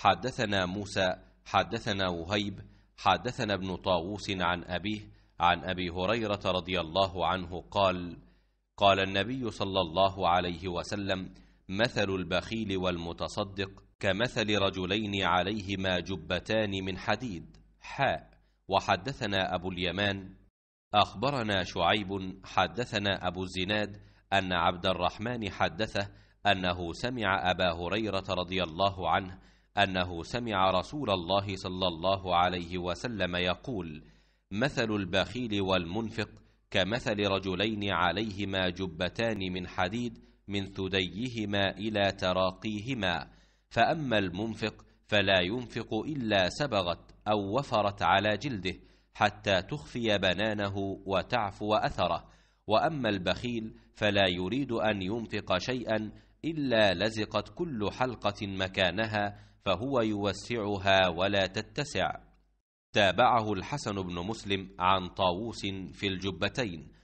حدثنا موسى حدثنا وهيب حدثنا ابن طاووس عن أبيه عن أبي هريرة رضي الله عنه قال قال النبي صلى الله عليه وسلم مثل البخيل والمتصدق كمثل رجلين عليهما جبتان من حديد حاء وحدثنا أبو اليمان أخبرنا شعيب حدثنا أبو الزناد أن عبد الرحمن حدثه أنه سمع أبا هريرة رضي الله عنه أنه سمع رسول الله صلى الله عليه وسلم يقول مثل البخيل والمنفق كمثل رجلين عليهما جبتان من حديد من ثديهما إلى تراقيهما فأما المنفق فلا ينفق إلا سبغت أو وفرت على جلده حتى تخفي بنانه وتعفو أثره وأما البخيل فلا يريد أن ينفق شيئا إلا لزقت كل حلقة مكانها فهو يوسعها ولا تتسع تابعه الحسن بن مسلم عن طاووس في الجبتين